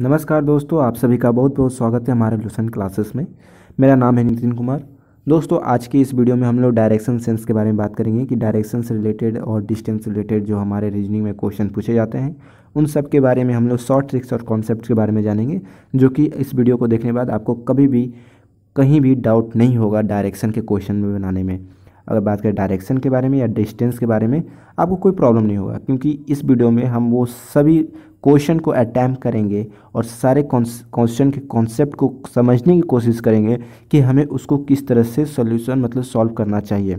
नमस्कार दोस्तों आप सभी का बहुत बहुत स्वागत है हमारे लूसन क्लासेस में मेरा नाम है नितिन कुमार दोस्तों आज की इस वीडियो में हम लोग डायरेक्शन सेंस के बारे में बात करेंगे कि डायरेक्शन से रिलेटेड और डिस्टेंस रिलेटेड जो हमारे रीजनिंग में क्वेश्चन पूछे जाते हैं उन सब के बारे में हम लोग शॉर्ट ट्रिक्स और कॉन्सेप्ट के बारे में जानेंगे जो कि इस वीडियो को देखने के बाद आपको कभी भी कहीं भी डाउट नहीं होगा डायरेक्शन के क्वेश्चन में बनाने में अगर बात करें डायरेक्शन के बारे में या डिस्टेंस के बारे में आपको कोई प्रॉब्लम नहीं होगा क्योंकि इस वीडियो में हम वो सभी क्वेश्चन को अटैम्प करेंगे और सारे क्वेश्चन के कॉन्सेप्ट को समझने की कोशिश करेंगे कि हमें उसको किस तरह से सोल्यूशन मतलब सॉल्व करना चाहिए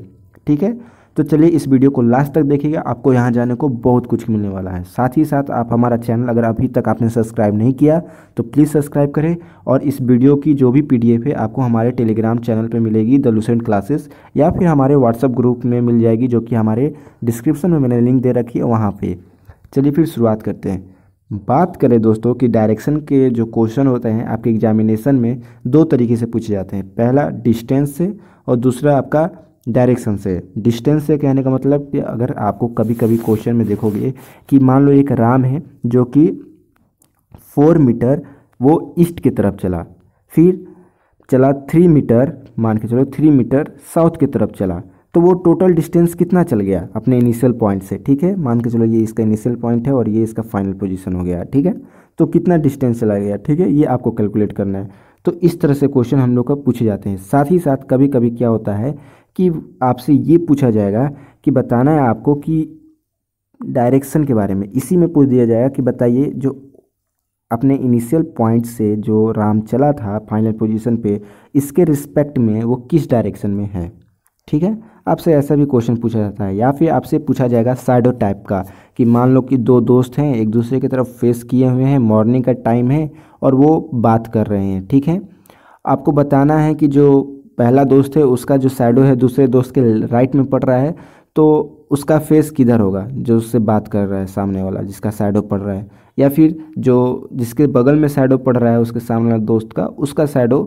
ठीक है तो चलिए इस वीडियो को लास्ट तक देखिएगा आपको यहाँ जाने को बहुत कुछ मिलने वाला है साथ ही साथ आप हमारा चैनल अगर अभी तक आपने सब्सक्राइब नहीं किया तो प्लीज़ सब्सक्राइब करें और इस वीडियो की जो भी पीडीएफ है आपको हमारे टेलीग्राम चैनल पर मिलेगी द लूसेंट क्लासेस या फिर हमारे व्हाट्सअप ग्रुप में मिल जाएगी जो कि हमारे डिस्क्रिप्शन में मैंने लिंक दे रखी है वहाँ पर चलिए फिर शुरुआत करते हैं बात करें दोस्तों कि डायरेक्शन के जो क्वेश्चन होते हैं आपके एग्जामिनेशन में दो तरीके से पूछे जाते हैं पहला डिस्टेंस से और दूसरा आपका डायरेक्शन से डिस्टेंस से कहने का मतलब कि अगर आपको कभी कभी क्वेश्चन में देखोगे कि मान लो एक राम है जो कि फोर मीटर वो ईस्ट की तरफ चला फिर चला थ्री मीटर मान के चलो थ्री मीटर साउथ की तरफ चला तो वो टोटल डिस्टेंस कितना चल गया अपने इनिशियल पॉइंट से ठीक है मान के चलो ये इसका इनिशियल पॉइंट है और ये इसका फाइनल पोजिशन हो गया ठीक है तो कितना डिस्टेंस चला गया ठीक है ये आपको कैलकुलेट करना है तो इस तरह से क्वेश्चन हम लोग का पूछे जाते हैं साथ ही साथ कभी कभी क्या होता है कि आपसे ये पूछा जाएगा कि बताना है आपको कि डायरेक्शन के बारे में इसी में पूछ दिया जाएगा कि बताइए जो अपने इनिशियल पॉइंट से जो राम चला था फाइनल पोजीशन पे इसके रिस्पेक्ट में वो किस डायरेक्शन में है ठीक है आपसे ऐसा भी क्वेश्चन पूछा जाता है या फिर आपसे पूछा जाएगा साइडो टाइप का कि मान लो कि दो दोस्त हैं एक दूसरे की तरफ फेस किए हुए हैं मॉर्निंग का टाइम है और वो बात कर रहे हैं ठीक है आपको बताना है कि जो पहला दोस्त है उसका जो साइडो है दूसरे दोस्त के राइट में पड़ रहा है तो उसका फेस किधर होगा जो उससे बात कर रहा है सामने वाला जिसका साइडो पड़ रहा है या फिर जो जिसके बगल में साइडो पड़ रहा है उसके सामने दोस्त का उसका साइडो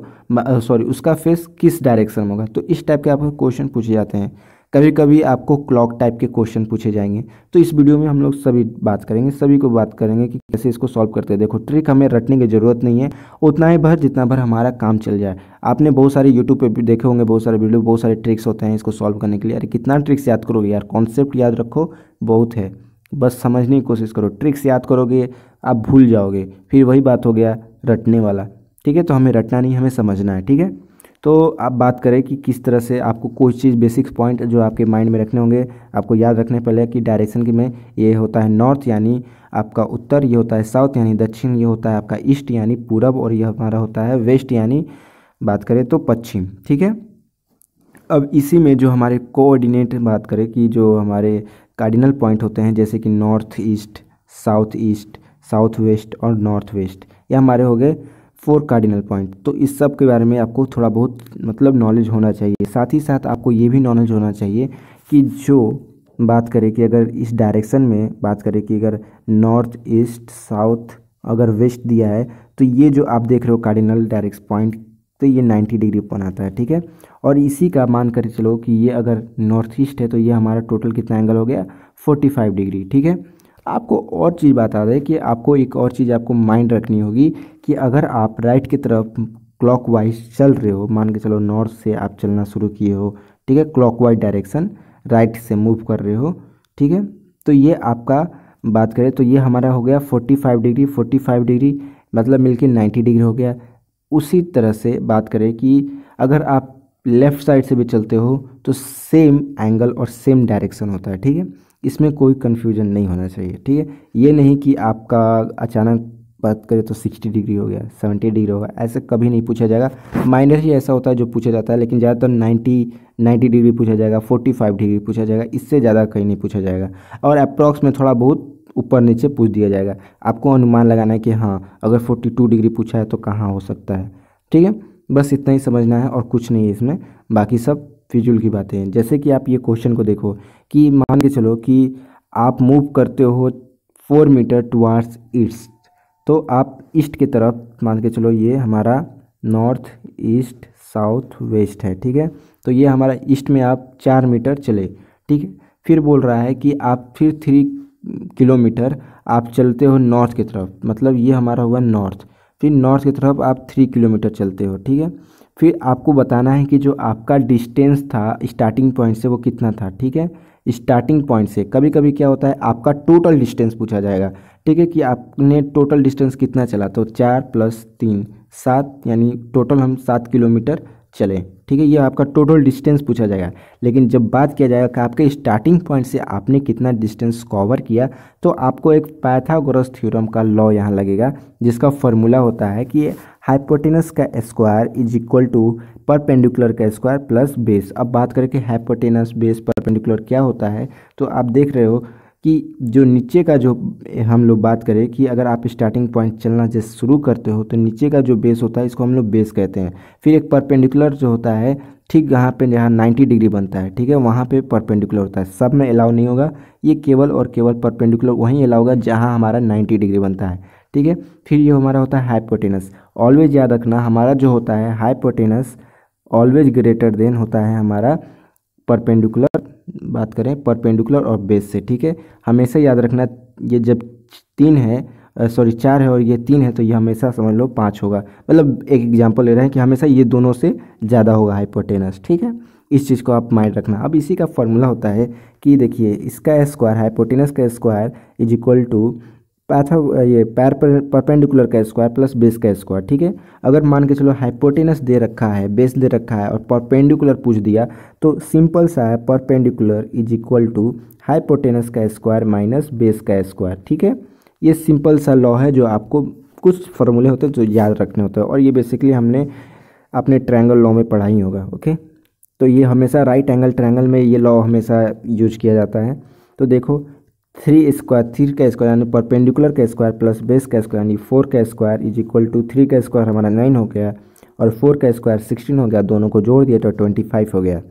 सॉरी उसका फेस किस डायरेक्शन में होगा तो इस टाइप के आपको क्वेश्चन पूछे जाते हैं कभी कभी आपको क्लॉक टाइप के क्वेश्चन पूछे जाएंगे तो इस वीडियो में हम लोग सभी बात करेंगे सभी को बात करेंगे कि कैसे इसको सॉल्व करते हैं देखो ट्रिक हमें रटने की ज़रूरत नहीं है उतना ही भर जितना भर हमारा काम चल जाए आपने बहुत सारे यूट्यूब पे भी देखे होंगे बहुत सारे वीडियो बहुत सारे ट्रिक्स होते हैं इसको सॉल्व करने के लिए अरे कितना ट्रिक्स याद करोगे यार कॉन्सेप्ट याद रखो बहुत है बस समझने की कोशिश करो ट्रिक्स याद करोगे आप भूल जाओगे फिर वही बात हो गया रटने वाला ठीक है तो हमें रटना नहीं हमें समझना है ठीक है तो आप बात करें कि किस तरह से आपको कोई चीज़ बेसिक्स पॉइंट जो आपके माइंड में रखने होंगे आपको याद रखने पहले कि डायरेक्शन में ये होता है नॉर्थ यानी आपका उत्तर ये होता है साउथ यानी दक्षिण ये होता है आपका ईस्ट यानी पूरब और यह हमारा होता है वेस्ट यानी बात करें तो पश्चिम ठीक है अब इसी में जो हमारे कोऑर्डिनेट बात करें कि जो हमारे कार्डिनल पॉइंट होते हैं जैसे कि north east south east south west और नॉर्थ वेस्ट ये हमारे हो गए फोर कार्डिनल पॉइंट तो इस सब के बारे में आपको थोड़ा बहुत मतलब नॉलेज होना चाहिए साथ ही साथ आपको ये भी नॉलेज होना चाहिए कि जो बात करें कि अगर इस डायरेक्शन में बात करें कि अगर नॉर्थ ईस्ट साउथ अगर वेस्ट दिया है तो ये जो आप देख रहे हो कार्डिनल डायरेक्ट पॉइंट तो ये 90 डिग्री ओपन आता है ठीक है और इसी का मान कर चलो कि ये अगर नॉर्थ ईस्ट है तो ये हमारा टोटल कितना एंगल हो गया 45 डिग्री ठीक है आपको और चीज़ बता दें कि आपको एक और चीज़ आपको माइंड रखनी होगी कि अगर आप राइट की तरफ क्लॉक चल रहे हो मान के चलो नॉर्थ से आप चलना शुरू किए हो ठीक है क्लॉक डायरेक्शन राइट से मूव कर रहे हो ठीक है तो ये आपका बात करें तो ये हमारा हो गया 45 डिग्री 45 डिग्री मतलब मिलके 90 डिग्री हो गया उसी तरह से बात करें कि अगर आप लेफ़्ट साइड से भी चलते हो तो सेम एंगल और सेम डायरेक्शन होता है ठीक है इसमें कोई कन्फ्यूजन नहीं होना चाहिए ठीक है ये नहीं कि आपका अचानक बात करें तो सिक्सटी डिग्री हो गया सेवेंटी डिग्री होगा ऐसे कभी नहीं पूछा जाएगा माइनर ही ऐसा होता है जो पूछा जाता है लेकिन ज़्यादातर नाइन्टी नाइन्टी डिग्री पूछा जाएगा फोर्टी फाइव डिग्री पूछा जाएगा इससे ज़्यादा कहीं नहीं पूछा जाएगा और अप्रॉक्स में थोड़ा बहुत ऊपर नीचे पूछ दिया जाएगा आपको अनुमान लगाना है कि हाँ अगर फोर्टी टू डिग्री पूछा है तो कहाँ हो सकता है ठीक है बस इतना ही समझना है और कुछ नहीं है इसमें बाकी सब फिजुल की बातें हैं जैसे कि आप ये क्वेश्चन को देखो कि मान के चलो कि आप मूव करते हो फोर मीटर टुवार्ड्स ईस्ट तो आप ईस्ट की तरफ मान के चलो ये हमारा नॉर्थ ईस्ट साउथ वेस्ट है ठीक है तो ये हमारा ईस्ट में आप चार मीटर चले ठीक है फिर बोल रहा है कि आप फिर थ्री किलोमीटर आप चलते हो नॉर्थ की तरफ मतलब ये हमारा हुआ नॉर्थ फिर नॉर्थ की तरफ आप थ्री किलोमीटर चलते हो ठीक है फिर आपको बताना है कि जो आपका डिस्टेंस था स्टार्टिंग पॉइंट से वो कितना था ठीक है स्टार्टिंग पॉइंट से कभी कभी क्या होता है आपका टोटल डिस्टेंस पूछा जाएगा ठीक है कि आपने टोटल डिस्टेंस कितना चला तो चार प्लस तीन सात यानी टोटल हम सात किलोमीटर चले ठीक है ये आपका टोटल डिस्टेंस पूछा जाएगा लेकिन जब बात किया जाएगा कि आपके स्टार्टिंग पॉइंट से आपने कितना डिस्टेंस कवर किया तो आपको एक पैथागोरस थ्योरम का लॉ यहाँ लगेगा जिसका फॉर्मूला होता है कि हाइपोटेनस का square is equal to perpendicular का स्क्वायर प्लस बेस अब बात करें कि हाइपोटेनस बेस परपेंडिकुलर क्या होता है तो आप देख रहे हो कि जो नीचे का जो हम लोग बात करें कि अगर आप स्टार्टिंग पॉइंट चलना जैसे शुरू करते हो तो नीचे का जो बेस होता है इसको हम लोग बेस कहते हैं फिर एक परपेंडिकुलर जो होता है ठीक यहाँ पे जहाँ 90 डिग्री बनता है ठीक है वहाँ पे परपेंडिकुलर होता है सब में अलाउ नहीं होगा ये केवल और केवल परपेंडिकुलर वहीं अलाउ होगा जहाँ हमारा नाइन्टी डिग्री बनता है ठीक है फिर ये हमारा होता है हाइपोटेनस ऑलवेज याद रखना हमारा जो होता है हाइपोटेनस ऑलवेज ग्रेटर देन होता है हमारा परपेंडिकुलर बात करें परपेंडिकुलर और बेस से ठीक है हमेशा याद रखना ये जब तीन है सॉरी चार है और ये तीन है तो ये हमेशा समझ लो पाँच होगा मतलब एक एग्जाम्पल ले रहे हैं कि हमेशा ये दोनों से ज़्यादा होगा हाइपोटेनस ठीक है इस चीज़ को आप माइंड रखना अब इसी का फॉर्मूला होता है कि देखिए इसका स्क्वायर हाइपोटेनस का स्क्वायर इज इक्वल टू पैथा ये पैर परपेंडिकुलर का स्क्वायर प्लस बेस का स्क्वायर ठीक है अगर मान के चलो हाइपोटेनस दे रखा है बेस दे रखा है और परपेंडिकुलर पूछ दिया तो सिंपल सा है perpendicular is equal to hypotenuse का स्क्वायर माइनस बेस का स्क्वायर ठीक है ये सिंपल सा लॉ है जो आपको कुछ फॉर्मूले होते हैं जो याद रखने होते हैं और ये बेसिकली हमने अपने ट्रायंगल लॉ में पढ़ा ही होगा ओके तो ये हमेशा राइट एंगल ट्रायंगल में ये लॉ हमेशा यूज किया जाता है तो देखो थ्री स्क्वायर थ्री का स्क्वायर यानी परपेंडिकुलर का स्क्वायर प्लस बेस का स्क्वायर यानी फोर का square is equal to three का स्क्वायर हमारा नाइन हो गया और फोर का स्क्वायर सिक्सटीन हो गया दोनों को जोड़ दिया तो ट्वेंटी फाइव हो गया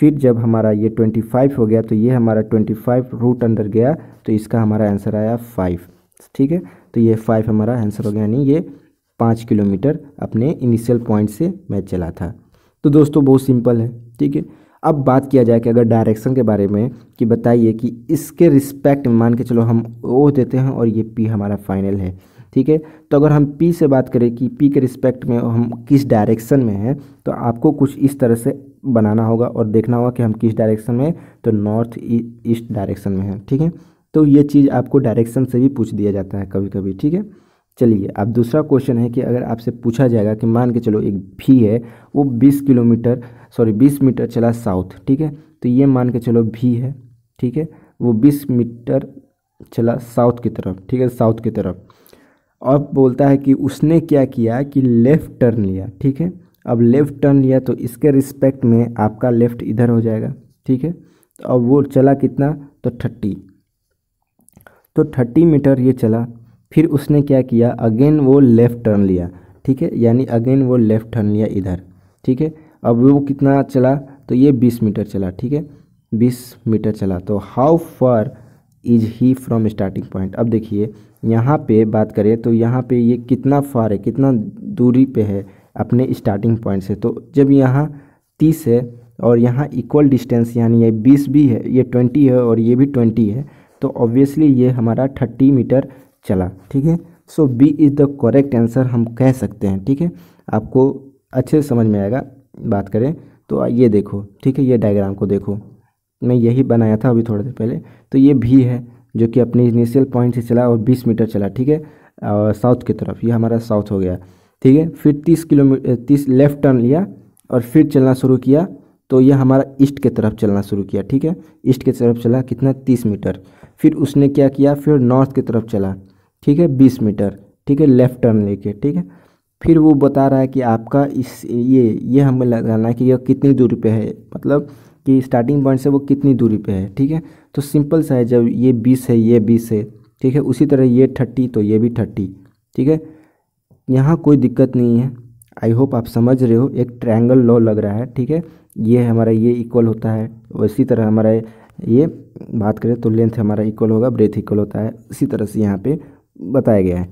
फिर जब हमारा ये ट्वेंटी फाइव हो गया तो ये हमारा ट्वेंटी फाइव रूट अंदर गया तो इसका हमारा आंसर आया फाइव ठीक है तो ये फाइव हमारा आंसर हो गया यानी ये पाँच किलोमीटर अपने इनिशियल पॉइंट से मैच चला था तो दोस्तों बहुत सिंपल है ठीक है अब बात किया जाए कि अगर डायरेक्शन के बारे में कि बताइए कि इसके रिस्पेक्ट में मान के चलो हम ओ देते हैं और ये पी हमारा फाइनल है ठीक है तो अगर हम पी से बात करें कि पी के रिस्पेक्ट में हम किस डायरेक्शन में हैं तो आपको कुछ इस तरह से बनाना होगा और देखना होगा कि हम किस डायरेक्शन में तो नॉर्थ ईस्ट डायरेक्शन में हैं ठीक है तो ये चीज़ आपको डायरेक्शन से भी पूछ दिया जाता है कभी कभी ठीक है चलिए अब दूसरा क्वेश्चन है कि अगर आपसे पूछा जाएगा कि मान के चलो एक भी है वो 20 किलोमीटर सॉरी 20 मीटर चला साउथ ठीक है तो ये मान के चलो भी है ठीक है वो 20 मीटर चला साउथ की तरफ ठीक है साउथ की तरफ अब बोलता है कि उसने क्या किया कि लेफ़्ट टर्न लिया ठीक है अब लेफ़्ट टर्न लिया तो इसके रिस्पेक्ट में आपका लेफ़्ट इधर हो जाएगा ठीक है तो अब वो चला कितना तो थर्टी तो थर्टी मीटर ये चला फिर उसने क्या किया अगेन वो लेफ़्ट टर्न लिया ठीक है यानी अगेन वो लेफ़्ट टर्न लिया इधर ठीक है अब वो कितना चला तो ये बीस मीटर चला ठीक है बीस मीटर चला तो how far is he from starting point अब देखिए यहाँ पे बात करें तो यहाँ पे ये कितना फार है कितना दूरी पे है अपने स्टार्टिंग पॉइंट से तो जब यहाँ तीस है और यहाँ इक्वल डिस्टेंस यानी ये बीस भी है ये ट्वेंटी है और ये भी ट्वेंटी है तो ऑब्वियसली ये हमारा थर्टी मीटर चला ठीक है so B is the correct answer हम कह सकते हैं ठीक है आपको अच्छे से समझ में आएगा बात करें तो ये देखो ठीक है ये डायग्राम को देखो मैं यही बनाया था अभी थोड़ी देर पहले तो ये भी है जो कि अपने इनिशियल पॉइंट से चला और 20 मीटर चला ठीक है और साउथ की तरफ ये हमारा साउथ हो गया ठीक है फिर 30 किलोमीटर 30 लेफ्ट टर्न लिया और फिर चलना शुरू किया तो यह हमारा ईस्ट की तरफ चलना शुरू किया ठीक है ईस्ट की तरफ चला कितना तीस मीटर फिर उसने क्या किया फिर नॉर्थ की तरफ चला ठीक है बीस मीटर ठीक है लेफ्ट टर्न लेके ठीक है फिर वो बता रहा है कि आपका इस ये ये हमें लगाना है कि यह कितनी दूरी पे है मतलब कि स्टार्टिंग पॉइंट से वो कितनी दूरी पे है ठीक है तो सिंपल सा है जब ये बीस है ये बीस है ठीक है उसी तरह ये थर्टी तो ये भी थर्टी ठीक है यहाँ कोई दिक्कत नहीं है आई होप आप समझ रहे हो एक ट्रायंगल लॉ लग रहा है ठीक है ये हमारा ये इक्वल होता है इसी तरह हमारा ये बात करें तो लेंथ हमारा इक्वल होगा ब्रेथ इक्वल होता है इसी तरह से यहाँ पे बताया गया है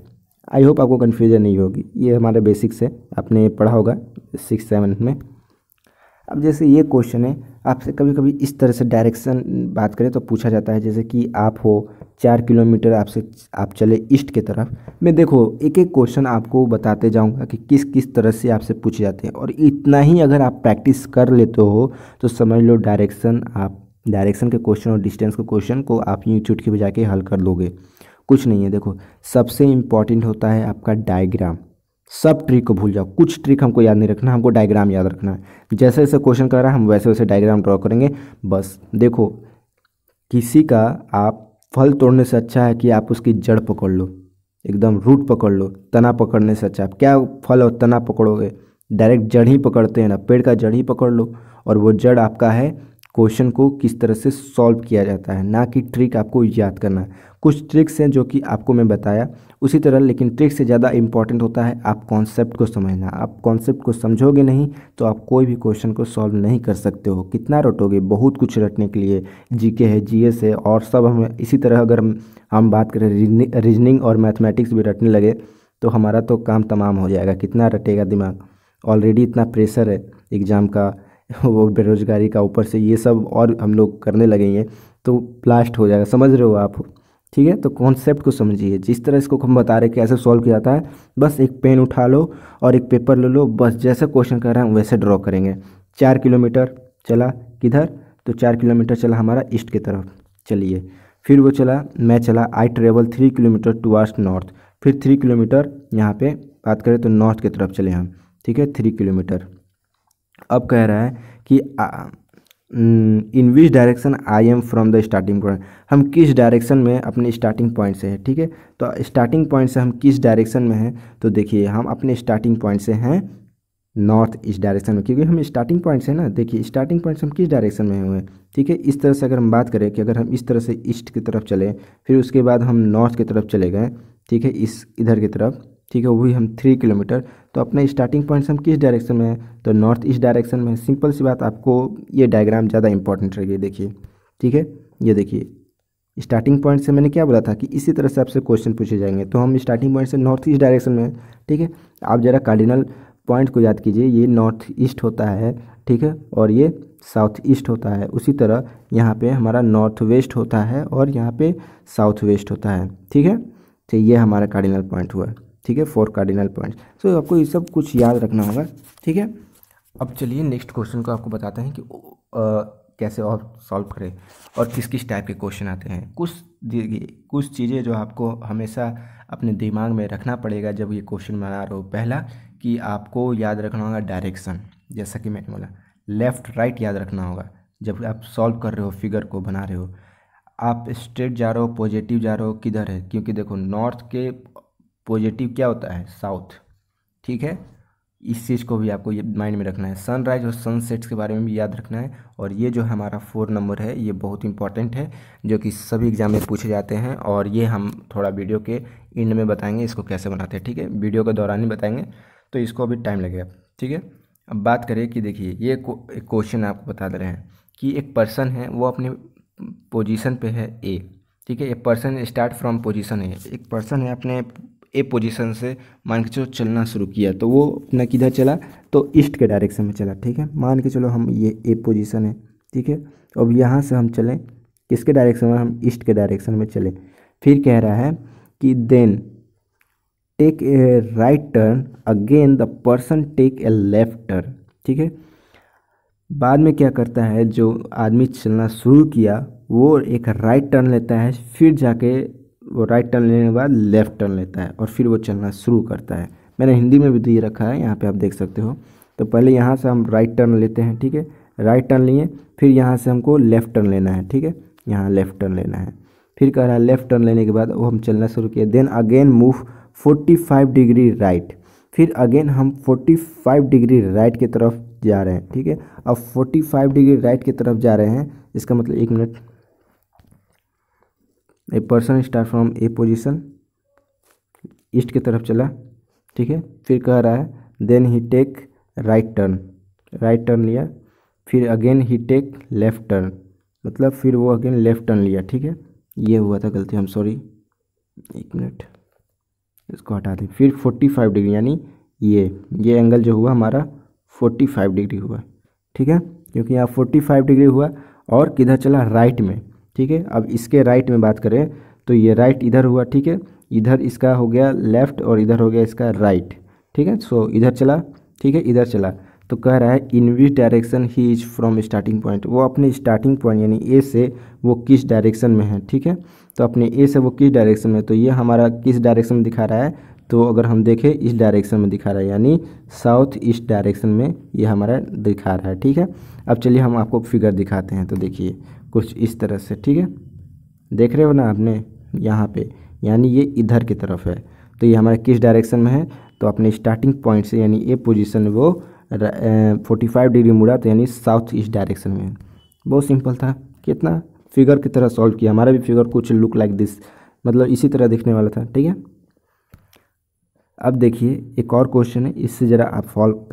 आई होप आपको कन्फ्यूजन नहीं होगी ये हमारा बेसिक्स है आपने पढ़ा होगा सिक्स सेवन्थ में अब जैसे ये क्वेश्चन है आपसे कभी कभी इस तरह से डायरेक्शन बात करें तो पूछा जाता है जैसे कि आप हो चार किलोमीटर आपसे आप चले ईस्ट की तरफ मैं देखो एक एक क्वेश्चन आपको बताते जाऊंगा कि किस किस तरह से आपसे पूछे जाते हैं और इतना ही अगर आप प्रैक्टिस कर लेते हो तो समझ लो डायरेक्शन आप डायरेक्शन के क्वेश्चन और डिस्टेंस के क्वेश्चन को आप यूँ चुटकी बजा के हल कर लोगे कुछ नहीं है देखो सबसे इम्पॉर्टेंट होता है आपका डायग्राम सब ट्रिक को भूल जाओ कुछ ट्रिक हमको याद नहीं रखना हमको डायग्राम याद रखना है जैसे जैसे क्वेश्चन कर रहा है हम वैसे वैसे डायग्राम ड्रॉ करेंगे बस देखो किसी का आप फल तोड़ने से अच्छा है कि आप उसकी जड़ पकड़ लो एकदम रूट पकड़ लो तना पकड़ने से अच्छा आप क्या फल और तना पकड़ोगे डायरेक्ट जड़ ही पकड़ते हैं ना पेड़ का जड़ ही पकड़ लो और वो जड़ आपका है क्वेश्चन को किस तरह से सॉल्व किया जाता है ना कि ट्रिक आपको याद करना है कुछ ट्रिक्स हैं जो कि आपको मैं बताया उसी तरह लेकिन ट्रिक्स से ज़्यादा इंपॉर्टेंट होता है आप कॉन्सेप्ट को समझना आप कॉन्सेप्ट को समझोगे नहीं तो आप कोई भी क्वेश्चन को सॉल्व नहीं कर सकते हो कितना रटोगे बहुत कुछ रटने के लिए जीके है जीएस है और सब हम इसी तरह अगर हम, हम बात करें रीजनिंग और मैथमेटिक्स भी रटने लगे तो हमारा तो काम तमाम हो जाएगा कितना रटेगा दिमाग ऑलरेडी इतना प्रेशर है एग्ज़ाम का वो बेरोज़गारी का ऊपर से ये सब और हम लोग करने लगेंगे तो ब्लास्ट हो जाएगा समझ रहे हो आप ठीक है तो कॉन्सेप्ट को समझिए जिस तरह इसको हम बता रहे हैं कैसे सॉल्व किया जाता है बस एक पेन उठा लो और एक पेपर ले लो बस जैसे क्वेश्चन कर रहे हैं वैसे ड्रॉ करेंगे चार किलोमीटर चला किधर तो चार किलोमीटर चला हमारा ईस्ट की तरफ चलिए फिर वो चला मैं चला I travel three kilometre to north फिर थ्री किलोमीटर यहाँ पे बात करें तो नॉर्थ की तरफ चले हम ठीक है थ्री किलोमीटर अब कह रहा है कि in which direction I am from the starting point हम किस डायरेक्शन में अपने स्टार्टिंग पॉइंट से हैं ठीक है तो स्टार्टिंग पॉइंट से हम किस डायरेक्शन में हैं तो देखिए हम अपने स्टार्टिंग पॉइंट से हैं नॉर्थ इस डायरेक्शन में क्योंकि हम स्टार्टिंग पॉइंट से ना देखिए स्टार्टिंग पॉइंट से हम किस डायरेक्शन में हुए हैं ठीक है इस तरह से अगर हम बात करें कि अगर हम इस तरह से ईस्ट की तरफ चले फिर उसके बाद हम नॉर्थ की तरफ चले गए ठीक है इस इधर की तरफ ठीक है वो भी हम थ्री किलोमीटर तो अपने स्टार्टिंग पॉइंट से हम किस डायरेक्शन में है तो नॉर्थ ईस्ट डायरेक्शन में सिंपल सी बात आपको ये डायग्राम ज़्यादा इंपॉर्टेंट रहेगी देखिए ठीक है ये देखिए स्टार्टिंग पॉइंट से मैंने क्या बोला था कि इसी तरह से आपसे क्वेश्चन पूछे जाएंगे तो हम स्टार्टिंग पॉइंट से नॉर्थ ईस्ट डायरेक्शन में ठीक है आप ज़रा कार्डिनल पॉइंट को याद कीजिए ये नॉर्थ ईस्ट होता है ठीक है और ये साउथ ईस्ट होता है उसी तरह यहाँ पे हमारा नॉर्थ वेस्ट होता है और यहाँ पे साउथ वेस्ट होता है ठीक है तो ये हमारा कार्डिनल पॉइंट हुआ ठीक है फोर कार्डिनल पॉइंट्स सो आपको ये सब कुछ याद रखना होगा ठीक है अब चलिए नेक्स्ट क्वेश्चन को आपको बताते हैं कि आ, कैसे और सॉल्व करें और किस किस टाइप के क्वेश्चन आते हैं कुछ कुछ चीज़ें जो आपको हमेशा अपने दिमाग में रखना पड़ेगा जब ये क्वेश्चन बना रहे हो पहला कि आपको याद रखना होगा डायरेक्शन जैसा कि मैंने बोला लेफ़्ट राइट याद रखना होगा जब आप सॉल्व कर रहे हो फिगर को बना रहे हो आप स्ट्रेट जा रहे हो पॉजिटिव जा रहे हो किधर है क्योंकि देखो नॉर्थ के पॉजिटिव क्या होता है साउथ ठीक है इस चीज़ को भी आपको ये माइंड में रखना है सनराइज और सनसेट्स के बारे में भी याद रखना है और ये जो हमारा फोर नंबर है ये बहुत इंपॉर्टेंट है जो कि सभी एग्जाम में पूछे जाते हैं और ये हम थोड़ा वीडियो के एंड में बताएंगे इसको कैसे बनाते हैं ठीक है वीडियो के दौरान ही बताएंगे तो इसको अभी टाइम लगेगा ठीक है अब बात करें कि देखिए ये एक क्वेश्चन आपको बता दे रहे हैं कि एक पर्सन है वो अपने पोजिशन पर है ए ठीक है a person start from position है एक पर्सन है अपने ए पोजीशन से मान के चलो चलना शुरू किया तो वो अपना किधर चला तो ईस्ट के डायरेक्शन में चला ठीक है मान के चलो हम ये ए पोजीशन है ठीक है अब यहाँ से हम चलें किसके डायरेक्शन में हम ईस्ट के डायरेक्शन में चले फिर कह रहा है कि then take a right turn again the person take a left turn ठीक है बाद में क्या करता है जो आदमी चलना शुरू किया वो एक राइट टर्न लेता है फिर जाके वो राइट टर्न लेने के बाद लेफ़्ट टर्न लेता है और फिर वो चलना शुरू करता है मैंने हिंदी में भी दे तो रखा है यहाँ पे आप देख सकते हो तो पहले यहाँ से हम राइट टर्न लेते हैं ठीक है राइट टर्न लिए फिर यहाँ से हमको लेफ़्ट टर्न लेना है ठीक है यहाँ लेफ़्ट टर्न लेना है फिर कह रहा है लेफ़्ट टर्न लेने के बाद वो हम चलना शुरू किया then again move forty degree right फिर अगेन हम फोर्टी डिग्री राइट की तरफ जा रहे हैं ठीक है अब फोर्टी डिग्री राइट की तरफ जा रहे हैं इसका मतलब एक minute a person start from a position east की तरफ चला ठीक है फिर कह रहा है then he take right turn right turn लिया फिर again he take left turn मतलब फिर वो अगेन लेफ्ट टर्न लिया ठीक है ये हुआ था गलती हम सॉरी एक मिनट इसको हटा दें फिर फोर्टी फाइव डिग्री यानी ये ये एंगल जो हुआ हमारा फोर्टी फाइव डिग्री हुआ ठीक है क्योंकि यहाँ फोर्टी फाइव डिग्री हुआ और किधर चला राइट में ठीक है अब इसके राइट में बात करें तो ये राइट इधर हुआ ठीक है इधर इसका हो गया लेफ्ट और इधर हो गया इसका राइट ठीक है सो इधर चला ठीक है इधर चला तो कह रहा है in which direction he is from starting point वो अपने स्टार्टिंग पॉइंट यानी ए से वो किस डायरेक्शन में है ठीक है तो अपने ए से वो किस डायरेक्शन में तो ये हमारा किस डायरेक्शन में दिखा रहा है तो अगर हम देखें इस डायरेक्शन में दिखा रहा है यानी साउथ ईस्ट डायरेक्शन में ये हमारा दिखा रहा है ठीक है अब चलिए हम आपको फिगर दिखाते हैं तो देखिए कुछ इस तरह से ठीक है देख रहे हो ना आपने यहाँ पे यानी ये इधर की तरफ है तो ये हमारा किस डायरेक्शन में है तो अपने स्टार्टिंग पॉइंट से यानी ए पोजीशन वो फोर्टी फाइव डिग्री मुड़ा तो यानी साउथ ईस्ट डायरेक्शन में बहुत सिंपल था कितना फिगर की तरह सॉल्व किया हमारा भी फिगर कुछ लुक लाइक दिस मतलब इसी तरह दिखने वाला था ठीक है अब देखिए एक और क्वेश्चन है इससे ज़रा आप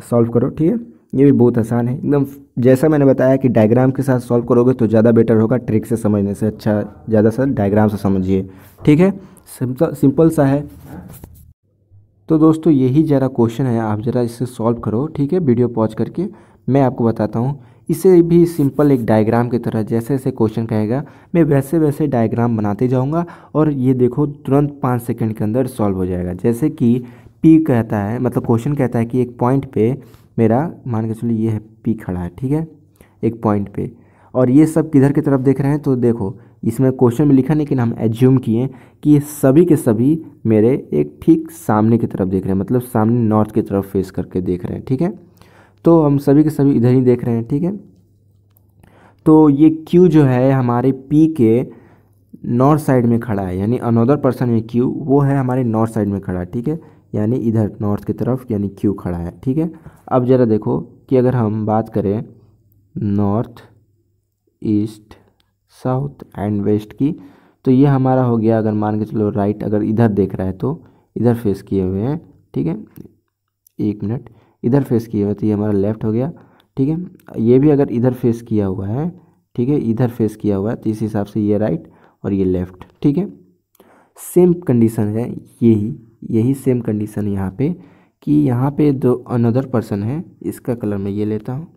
सॉल्व करो ठीक है ये भी बहुत आसान है एकदम जैसा मैंने बताया कि डायग्राम के साथ सॉल्व करोगे तो ज़्यादा बेटर होगा ट्रिक से समझने से अच्छा ज़्यादा सर डायग्राम से समझिए ठीक है सिंपल सा है तो दोस्तों यही ज़रा क्वेश्चन है आप ज़रा इसे सॉल्व करो ठीक है वीडियो पॉज करके मैं आपको बताता हूँ इसे भी सिंपल एक डायग्राम की तरह जैसे जैसे क्वेश्चन कहेगा मैं वैसे वैसे डायग्राम बनाते जाऊँगा और ये देखो तुरंत पाँच सेकेंड के अंदर सॉल्व हो जाएगा जैसे कि पी कहता है मतलब क्वेश्चन कहता है कि एक पॉइंट पे मेरा मान के चलिए ये है पी खड़ा है ठीक है एक पॉइंट पे और ये सब किधर की तरफ देख रहे हैं तो देखो इसमें क्वेश्चन में लिखा नहीं लेकिन हम एज्यूम किए कि ये सभी के सभी मेरे एक ठीक सामने की तरफ देख रहे हैं मतलब सामने नॉर्थ की तरफ फेस करके देख रहे हैं ठीक है तो हम सभी के सभी इधर ही देख रहे हैं ठीक है तो ये क्यू जो है हमारे पी के नॉर्थ साइड में खड़ा है यानी अनोदर पर्सन में क्यू वो है हमारे नॉर्थ साइड में खड़ा है ठीक है यानी इधर नॉर्थ की तरफ यानी क्यू खड़ा है ठीक है अब ज़रा देखो कि अगर हम बात करें north east south and west की तो ये हमारा हो गया अगर मान के चलो राइट अगर इधर देख रहा है तो इधर फेस किए हुए हैं ठीक है एक मिनट इधर फेस किए हुए तो ये हमारा लेफ़्ट हो गया ठीक है ये भी अगर इधर फेस किया हुआ है ठीक है इधर फेस किया हुआ है तो इस हिसाब से ये राइट और ये लेफ़्ट ठीक है सेम कंडीशन है यही यही सेम कंडीशन यहाँ पे कि यहाँ पे दो अनदर पर्सन है इसका कलर मैं ये लेता हूँ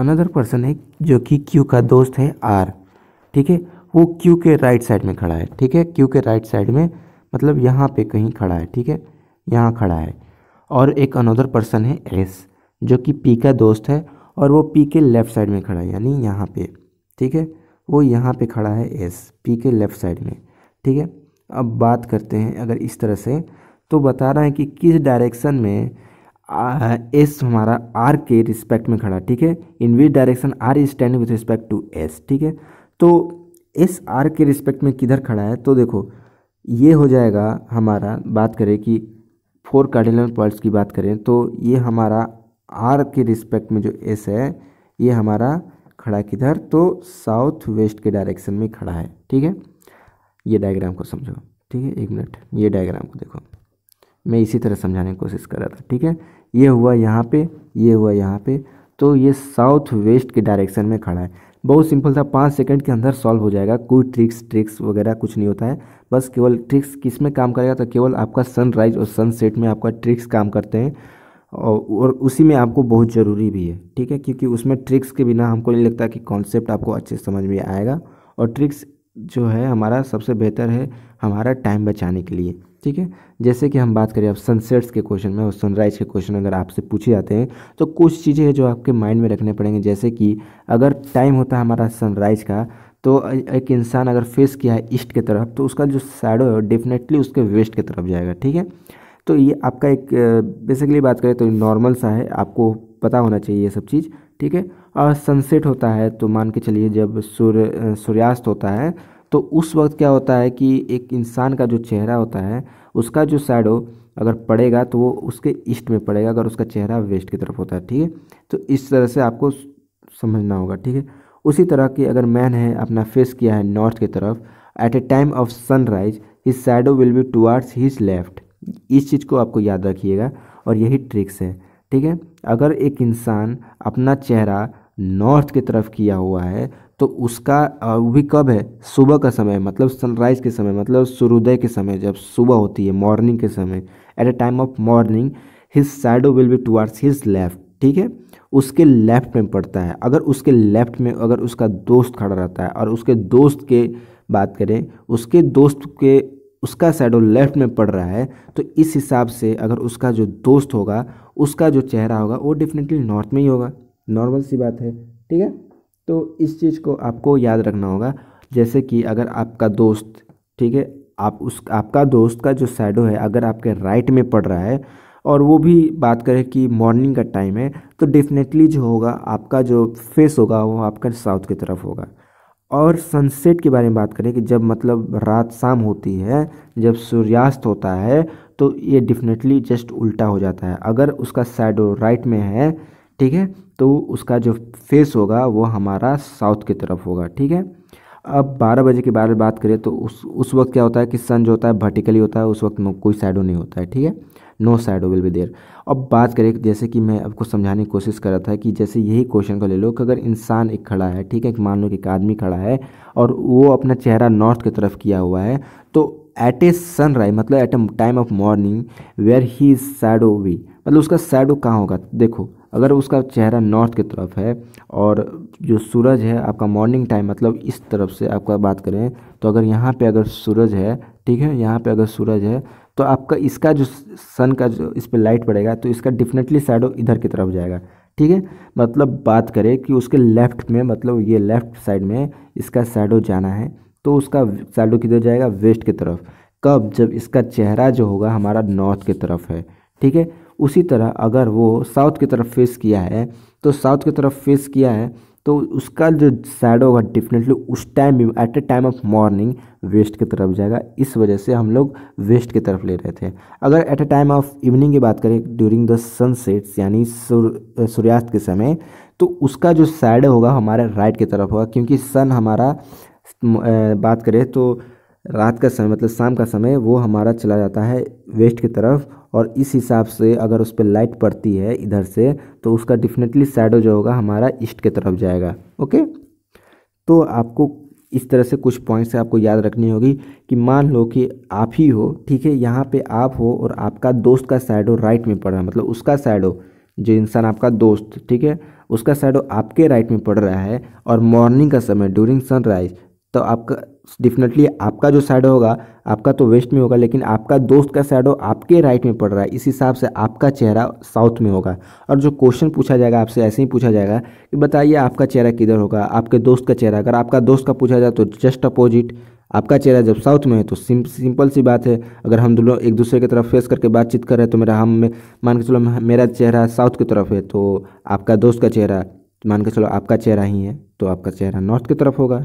अनदर पर्सन है जो कि क्यू का दोस्त है आर ठीक है वो क्यू के राइट साइड में खड़ा है ठीक है क्यू के राइट साइड में मतलब यहाँ पे कहीं खड़ा है ठीक है यहाँ खड़ा है और एक अनदर पर्सन है एस जो कि पी का दोस्त है और वो पी के लेफ़्ट साइड में खड़ा है यानी यहाँ पे ठीक है वो यहाँ पे खड़ा है एस पी के लेफ़्ट साइड में ठीक है अब बात करते हैं अगर इस तरह से तो बता रहा है कि किस डायरेक्शन में एस हमारा आर के रिस्पेक्ट में खड़ा ठीक है in which direction R is stand with respect to S ठीक है तो एस आर के रिस्पेक्ट में किधर खड़ा है तो देखो ये हो जाएगा हमारा बात करें कि फोर कार्डिनल पॉइंट्स की बात करें तो ये हमारा आर के रिस्पेक्ट में जो एस है ये हमारा खड़ा किधर तो साउथ वेस्ट के डायरेक्शन में खड़ा है ठीक है ये डायग्राम को समझो ठीक है एक मिनट ये डायग्राम को देखो मैं इसी तरह समझाने की कोशिश कर रहा था ठीक है ये हुआ यहाँ पे ये हुआ यहाँ पे तो ये साउथ वेस्ट के डायरेक्शन में खड़ा है बहुत सिंपल था पाँच सेकंड के अंदर सॉल्व हो जाएगा कोई ट्रिक्स ट्रिक्स वगैरह कुछ नहीं होता है बस केवल ट्रिक्स किस में काम करेगा तो केवल आपका सनराइज और सनसेट में आपका ट्रिक्स काम करते हैं और उसी में आपको बहुत ज़रूरी भी है ठीक है क्योंकि उसमें ट्रिक्स के बिना हमको नहीं लगता कि कॉन्सेप्ट आपको अच्छे समझ में आएगा और ट्रिक्स जो है हमारा सबसे बेहतर है हमारा टाइम बचाने के लिए ठीक है जैसे कि हम बात करें अब सनसेट्स के क्वेश्चन में और सनराइज़ के क्वेश्चन अगर आपसे पूछे जाते हैं तो कुछ चीज़ें हैं जो आपके माइंड में रखने पड़ेंगे जैसे कि अगर टाइम होता है हमारा सनराइज़ का तो एक इंसान अगर फेस किया है ईस्ट की तरफ तो उसका जो शैडो है डेफिनेटली उसके वेस्ट की तरफ जाएगा ठीक है तो ये आपका एक बेसिकली बात करें तो नॉर्मल सा है आपको पता होना चाहिए ये सब चीज़ ठीक है और सनसेट होता है तो मान के चलिए जब सूर्य सूर्यास्त होता है तो उस वक्त क्या होता है कि एक इंसान का जो चेहरा होता है उसका जो शैडो अगर पड़ेगा तो वो उसके ईस्ट में पड़ेगा अगर उसका चेहरा वेस्ट की तरफ होता है ठीक है तो इस तरह से आपको समझना होगा ठीक है उसी तरह की अगर मैन है अपना फेस किया है नॉर्थ की तरफ at a time of sunrise his shadow will be towards his left इस चीज़ को आपको याद रखिएगा और यही ट्रिक्स है ठीक है अगर एक इंसान अपना चेहरा नॉर्थ की तरफ किया हुआ है तो उसका वो भी कब है सुबह का समय मतलब सनराइज़ के समय मतलब सूर्योदय के समय जब सुबह होती है मॉर्निंग के समय at a time of morning his shadow will be towards his left ठीक है उसके लेफ्ट में पड़ता है अगर उसके लेफ्ट में अगर उसका दोस्त खड़ा रहता है और उसके दोस्त के बात करें उसके दोस्त के उसका साइडो लेफ्ट में पड़ रहा है तो इस हिसाब से अगर उसका जो दोस्त होगा उसका जो चेहरा होगा वो डेफिनेटली नॉर्थ में ही होगा नॉर्मल सी बात है ठीक है तो इस चीज़ को आपको याद रखना होगा जैसे कि अगर आपका दोस्त ठीक है आप उस आपका दोस्त का जो सैडो है अगर आपके राइट में पड़ रहा है और वो भी बात करें कि मॉर्निंग का टाइम है तो डेफिनेटली जो होगा आपका जो फेस होगा वो आपका साउथ की तरफ होगा और सनसेट के बारे में बात करें कि जब मतलब रात शाम होती है जब सूर्यास्त होता है तो ये डेफिनेटली जस्ट उल्टा हो जाता है अगर उसका सैडो राइट में है ठीक है तो उसका जो फेस होगा वो हमारा साउथ की तरफ होगा ठीक है अब बारह बजे के बारे में बात करें तो उस उस वक्त क्या होता है कि सन जो होता है वर्टिकली होता है उस वक्त कोई साइडो नहीं होता है ठीक है नो साइडो विल बी देर अब बात करें जैसे कि मैं आपको समझाने की कोशिश कर रहा था कि जैसे यही क्वेश्चन को ले लो कि अगर इंसान एक खड़ा है ठीक है मान लो कि एक आदमी खड़ा है और वो अपना चेहरा नॉर्थ की तरफ किया हुआ है तो एट ए सनराइज मतलब at a time of morning where he is shadow वी मतलब उसका सैडो कहाँ होगा देखो अगर उसका चेहरा नॉर्थ की तरफ है और जो सूरज है आपका मॉर्निंग टाइम मतलब इस तरफ से आपका बात करें तो अगर यहाँ पे अगर सूरज है ठीक है यहाँ पे अगर सूरज है तो आपका इसका जो सन का जो इस पर लाइट पड़ेगा तो इसका डिफिनेटली साइडो इधर की तरफ जाएगा ठीक है मतलब बात करें कि उसके लेफ्ट में मतलब ये लेफ्ट साइड में इसका साइडो जाना है तो उसका साइडो किधर जाएगा वेस्ट की तरफ कब जब इसका चेहरा जो होगा हमारा नॉर्थ की तरफ है ठीक है उसी तरह अगर वो साउथ की तरफ फेस किया है तो साउथ की तरफ फेस किया है तो उसका जो शैडो होगा डेफिनेटली उस टाइम भी at a time of morning west की तरफ जाएगा इस वजह से हम लोग वेस्ट की तरफ ले रहे थे अगर at a time of evening की बात करें ड्यूरिंग द सनसेट्स यानी सूर्यास्त के समय तो उसका जो शैडो होगा हमारे राइट की तरफ होगा क्योंकि सन हमारा बात करें तो रात का समय मतलब शाम का समय वो हमारा चला जाता है वेस्ट की तरफ और इस हिसाब से अगर उस पर लाइट पड़ती है इधर से तो उसका डिफिनेटली साइडो जो होगा हमारा ईस्ट की तरफ जाएगा ओके तो आपको इस तरह से कुछ पॉइंट्स आपको याद रखनी होगी कि मान लो कि आप ही हो ठीक है यहाँ पे आप हो और आपका दोस्त का साइडो राइट में पड़ रहा है मतलब उसका साइडो जो इंसान आपका दोस्त ठीक है उसका साइडो आपके राइट में पड़ रहा है और मॉर्निंग का समय ड्यूरिंग सनराइज तो आपका डेफिनेटली आपका जो शैडो होगा आपका तो वेस्ट में होगा लेकिन आपका दोस्त का शैडो आपके राइट में पड़ रहा है इस हिसाब से आपका चेहरा साउथ में होगा और जो क्वेश्चन पूछा जाएगा आपसे ऐसे ही पूछा जाएगा कि बताइए आपका चेहरा किधर होगा आपके दोस्त का चेहरा अगर आपका दोस्त का पूछा जाए तो जस्ट अपोजिट आपका चेहरा जब साउथ में है तो सिंप, सिंपल सी बात है अगर हम दोनों एक दूसरे की तरफ फेस करके बातचीत कर रहे हैं तो मेरा हम मान के चलो मेरा चेहरा साउथ की तरफ है तो आपका दोस्त का चेहरा मान के चलो आपका चेहरा ही है तो आपका चेहरा नॉर्थ की तरफ होगा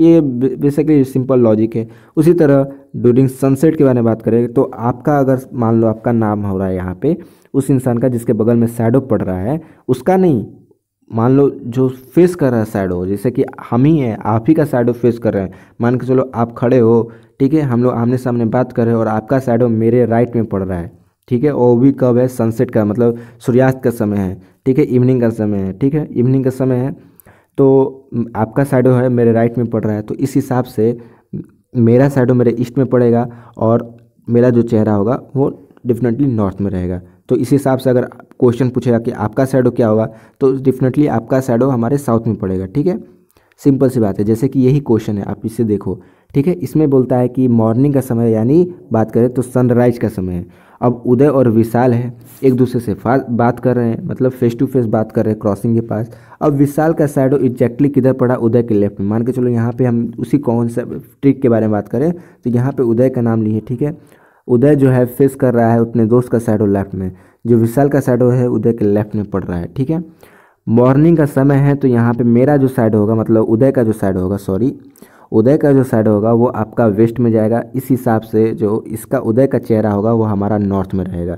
ये बेसिकली सिंपल लॉजिक है उसी तरह ड्यूरिंग सनसेट के बारे में बात करें तो आपका अगर मान लो आपका नाम हो रहा है यहाँ पे उस इंसान का जिसके बगल में सैडो पड़ रहा है उसका नहीं मान लो जो फेस कर रहा है सैडो जैसे कि हम ही हैं आप ही का सैडो फेस कर रहे हैं मान के चलो आप खड़े हो ठीक है हम लोग आमने सामने बात कर रहे हैं और आपका सैडो मेरे राइट में पड़ रहा है ठीक है वो भी कब है सनसेट का मतलब सूर्यास्त का समय है ठीक है इवनिंग का समय है ठीक है इवनिंग का समय है तो आपका शैडो है मेरे राइट में पड़ रहा है तो इस हिसाब से मेरा साइडो मेरे ईस्ट में पड़ेगा और मेरा जो चेहरा होगा वो डेफिनेटली नॉर्थ में रहेगा तो इस हिसाब से अगर क्वेश्चन पूछेगा कि आपका शैडो क्या होगा तो डेफिनेटली आपका शैडो हमारे साउथ में पड़ेगा ठीक है सिंपल सी बात है जैसे कि यही क्वेश्चन है आप इसे देखो ठीक है इसमें बोलता है कि मॉर्निंग का समय यानी बात करें तो सनराइज का समय है अब उदय और विशाल है एक दूसरे से बात कर रहे हैं मतलब फेस टू फेस बात कर रहे हैं क्रॉसिंग के पास अब विशाल का शैडो एग्जैक्टली किधर पड़ा उदय के लेफ्ट में मान के चलो यहाँ पे हम उसी कौन से ट्रिक के बारे में बात करें तो यहाँ पे उदय का नाम लिए ठीक है उदय जो है फेस कर रहा है अपने दोस्त का शैडो लेफ्ट में जो विशाल का शैडो है उदय के लेफ्ट में पड़ रहा है ठीक है मॉर्निंग का समय है तो यहाँ पे मेरा जो साइड होगा मतलब उदय का जो साइड होगा सॉरी उदय का जो साइड होगा वो आपका वेस्ट में जाएगा इस हिसाब से जो इसका उदय का चेहरा होगा वो हमारा नॉर्थ में रहेगा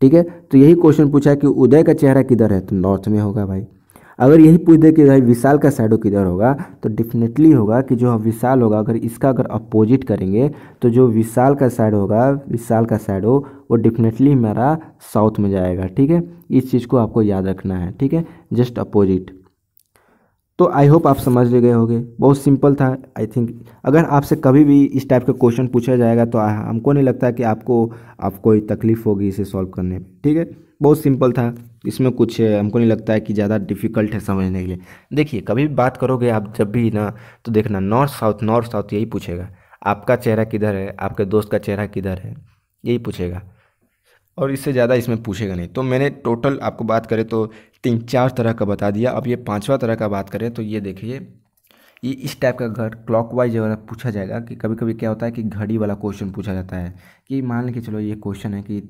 ठीक है तो यही क्वेश्चन पूछा कि उदय का चेहरा किधर है तो नॉर्थ में होगा भाई अगर यही पूछ दे कि भाई विशाल का शैडो किधर होगा तो डेफिनेटली होगा कि जो विशाल होगा अगर इसका अगर अपोजिट करेंगे तो जो विशाल का साइड होगा विशाल का शैडो वो डेफिनेटली मेरा साउथ में जाएगा ठीक है इस चीज़ को आपको याद रखना है ठीक है जस्ट अपोजिट तो आई होप आप समझ ले गए होंगे बहुत सिंपल था आई थिंक अगर आपसे कभी भी इस टाइप का क्वेश्चन पूछा जाएगा तो हमको नहीं लगता कि आपको आप कोई तकलीफ़ होगी इसे सॉल्व करने में ठीक है बहुत सिंपल था इसमें कुछ हमको नहीं लगता है कि ज़्यादा डिफिकल्ट है समझने के लिए देखिए कभी बात करोगे आप जब भी ना तो देखना नॉर्थ साउथ नॉर्थ साउथ यही पूछेगा आपका चेहरा किधर है आपके दोस्त का चेहरा किधर है यही पूछेगा और इससे ज़्यादा इसमें पूछेगा नहीं तो मैंने टोटल आपको बात करें तो तीन चार तरह का बता दिया अब ये पांचवा तरह का बात करें तो ये देखिए ये इस टाइप का घर वाइज वाला पूछा जाएगा कि कभी कभी क्या होता है कि घड़ी वाला क्वेश्चन पूछा जाता है कि मान लें कि चलो ये क्वेश्चन है कि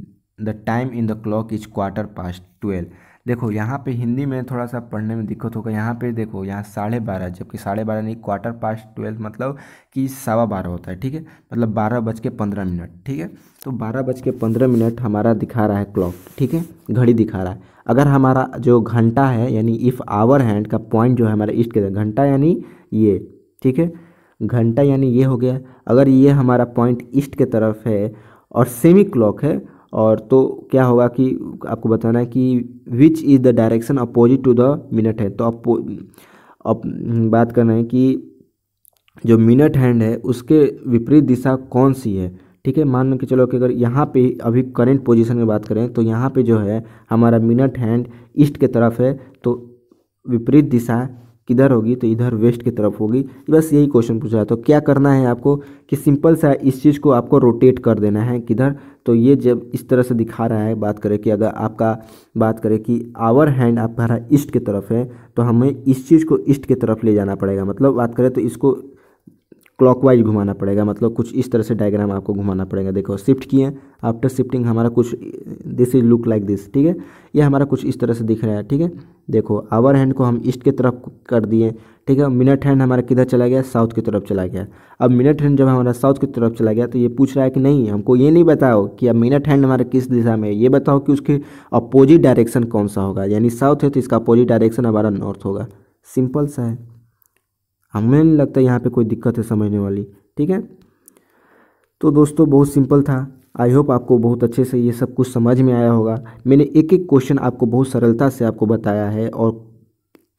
the time in the clock is quarter past twelve देखो यहाँ पे हिंदी में थोड़ा सा पढ़ने में दिक्कत होगा यहाँ पे देखो यहाँ साढ़े बारह जबकि साढ़े बारह नहीं क्वार्टर पास्ट ट्वेल्व मतलब कि सवा बारह होता है ठीक है मतलब बारह बज के पंद्रह मिनट ठीक है तो बारह बज के पंद्रह मिनट हमारा दिखा रहा है क्लॉक ठीक है घड़ी दिखा रहा है अगर हमारा जो घंटा है यानी इफ़ आवर हैंड का पॉइंट जो है हमारा ईस्ट के घंटा यानी ये ठीक है घंटा यानी ये हो गया अगर ये हमारा पॉइंट ईस्ट के तरफ है और सेमी क्लॉक है और तो क्या होगा कि आपको बताना है कि which is the direction opposite to the minute है तो आप अब बात करना है कि जो मिनट हैंड है उसके विपरीत दिशा कौन सी है ठीक है मान लो कि चलो कि अगर यहाँ पे अभी करंट पोजीशन की बात करें तो यहाँ पे जो है हमारा मिनट हैंड ईस्ट के तरफ है तो विपरीत दिशा किधर होगी तो इधर वेस्ट की तरफ होगी बस यही क्वेश्चन पूछा है तो क्या करना है आपको कि सिंपल सा इस चीज़ को आपको रोटेट कर देना है किधर तो ये जब इस तरह से दिखा रहा है बात करें कि अगर आपका बात करें कि आवर हैंड आपका ईस्ट की तरफ है तो हमें इस चीज़ को ईस्ट की तरफ ले जाना पड़ेगा मतलब बात करें तो इसको क्लॉकवाइज घुमाना पड़ेगा मतलब कुछ इस तरह से डायग्राम आपको घुमाना पड़ेगा देखो शिफ्ट किए आफ्टर शिफ्टिंग हमारा कुछ this is look like this ठीक है ये हमारा कुछ इस तरह से दिख रहा है ठीक है देखो आवर हैंड को हम ईस्ट की तरफ कर दिए ठीक है मिनट हैंड हमारा किधर चला गया साउथ की तरफ चला गया अब मिनट हैंड जब हमारा साउथ की तरफ चला गया तो ये पूछ रहा है कि नहीं हमको ये नहीं बताओ कि अब मिनट हैंड हमारा किस दिशा में है ये बताओ कि उसके अपोजिट डायरेक्शन कौन सा होगा यानी साउथ है तो इसका अपोजिट डायरेक्शन हमारा नॉर्थ होगा सिंपल सा है हमें नहीं लगता यहाँ पे कोई दिक्कत है समझने वाली ठीक है तो दोस्तों बहुत सिंपल था आई होप आपको बहुत अच्छे से ये सब कुछ समझ में आया होगा मैंने एक एक क्वेश्चन आपको बहुत सरलता से आपको बताया है और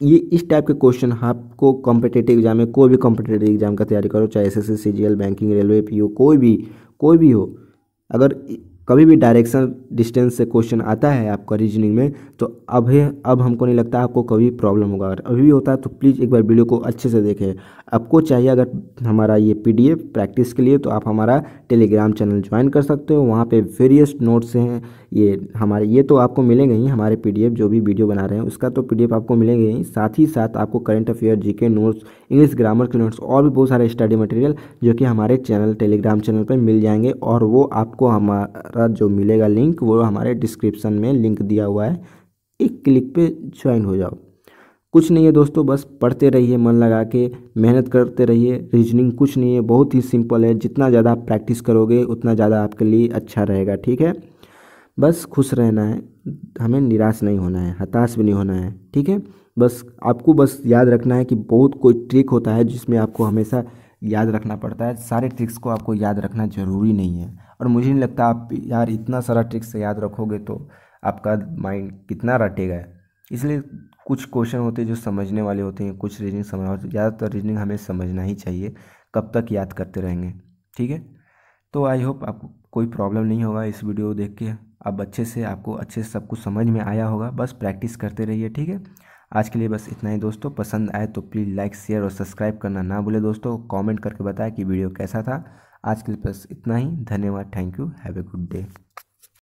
ये इस टाइप के क्वेश्चन आपको कॉम्पिटेटिव एग्जाम में कोई भी कॉम्पिटेटिव एग्जाम का तैयारी करो चाहे S S banking railway P कोई भी कोई भी हो अगर कभी भी डायरेक्शन डिस्टेंस से क्वेश्चन आता है आपका रीजनिंग में तो अब अब हमको नहीं लगता आपको कभी प्रॉब्लम होगा अगर अभी भी होता है तो प्लीज़ एक बार वीडियो को अच्छे से देखें आपको चाहिए अगर हमारा ये पीडीएफ प्रैक्टिस के लिए तो आप हमारा टेलीग्राम चैनल ज्वाइन कर सकते हो वहाँ पे वेरियस नोट्स हैं ये हमारे ये तो आपको मिलेंगे ही हमारे पीडीएफ जो भी वीडियो बना रहे हैं उसका तो पीडीएफ आपको मिलेंगे ही साथ ही साथ आपको current affair GK notes English grammar के नोट्स और भी बहुत सारे स्टडी मटेरियल जो कि हमारे चैनल टेलीग्राम चैनल पर मिल जाएंगे और वो आपको हमारा जो मिलेगा लिंक वो हमारे डिस्क्रिप्सन में लिंक दिया हुआ है एक क्लिक पर ज्वाइन हो जाओ कुछ नहीं है दोस्तों बस पढ़ते रहिए मन लगा के मेहनत करते रहिए रीजनिंग कुछ नहीं है बहुत ही सिंपल है जितना ज़्यादा आप प्रैक्टिस करोगे उतना ज़्यादा आपके लिए अच्छा रहेगा ठीक है बस खुश रहना है हमें निराश नहीं होना है हताश भी नहीं होना है ठीक है बस आपको बस याद रखना है कि बहुत कोई ट्रिक होता है जिसमें आपको हमेशा याद रखना पड़ता है सारे ट्रिक्स को आपको याद रखना ज़रूरी नहीं है और मुझे नहीं लगता आप यार इतना सारा ट्रिक्स याद रखोगे तो आपका माइंड कितना रटेगा इसलिए कुछ क्वेश्चन होते हैं जो समझने वाले होते हैं कुछ रीजनिंग समझ ज़्यादातर रीजनिंग हमें समझना ही चाहिए कब तक याद करते रहेंगे ठीक है तो आई होप आपको कोई प्रॉब्लम नहीं होगा इस वीडियो देख के अब अच्छे से आपको अच्छे से सब कुछ समझ में आया होगा बस प्रैक्टिस करते रहिए ठीक है आज के लिए बस इतना ही दोस्तों पसंद आए तो प्लीज़ लाइक शेयर और सब्सक्राइब करना ना भूले दोस्तों कमेंट करके बताएं कि वीडियो कैसा था आज के लिए बस इतना ही धन्यवाद thank you have a good day